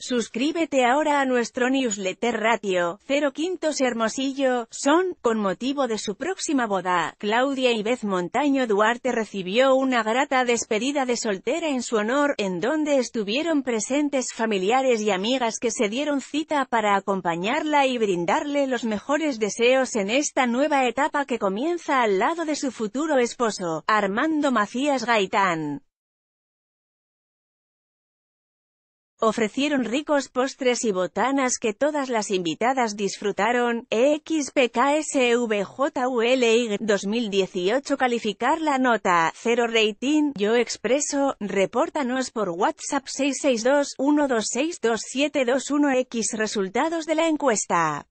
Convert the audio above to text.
Suscríbete ahora a nuestro newsletter Ratio, 0 Quintos Hermosillo, son, con motivo de su próxima boda, Claudia Ibez Montaño Duarte recibió una grata despedida de soltera en su honor, en donde estuvieron presentes familiares y amigas que se dieron cita para acompañarla y brindarle los mejores deseos en esta nueva etapa que comienza al lado de su futuro esposo, Armando Macías Gaitán. Ofrecieron ricos postres y botanas que todas las invitadas disfrutaron. XPKSVJULY 2018 Calificar la nota, 0 rating, yo expreso, repórtanos por WhatsApp 662 126 x Resultados de la encuesta.